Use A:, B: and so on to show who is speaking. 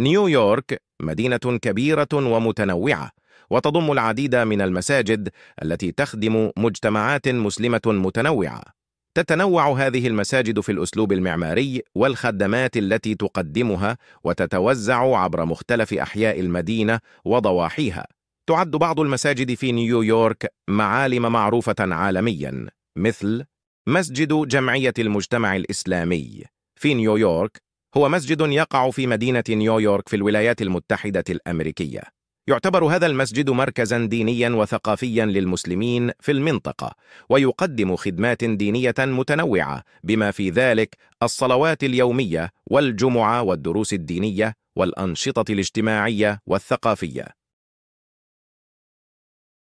A: نيويورك مدينة كبيرة ومتنوعة وتضم العديد من المساجد التي تخدم مجتمعات مسلمة متنوعة تتنوع هذه المساجد في الأسلوب المعماري والخدمات التي تقدمها وتتوزع عبر مختلف أحياء المدينة وضواحيها تعد بعض المساجد في نيويورك معالم معروفة عالميا مثل مسجد جمعية المجتمع الإسلامي في نيويورك هو مسجد يقع في مدينة نيويورك في الولايات المتحدة الأمريكية يعتبر هذا المسجد مركزا دينيا وثقافيا للمسلمين في المنطقة ويقدم خدمات دينية متنوعة بما في ذلك الصلوات اليومية والجمعة والدروس الدينية والأنشطة الاجتماعية والثقافية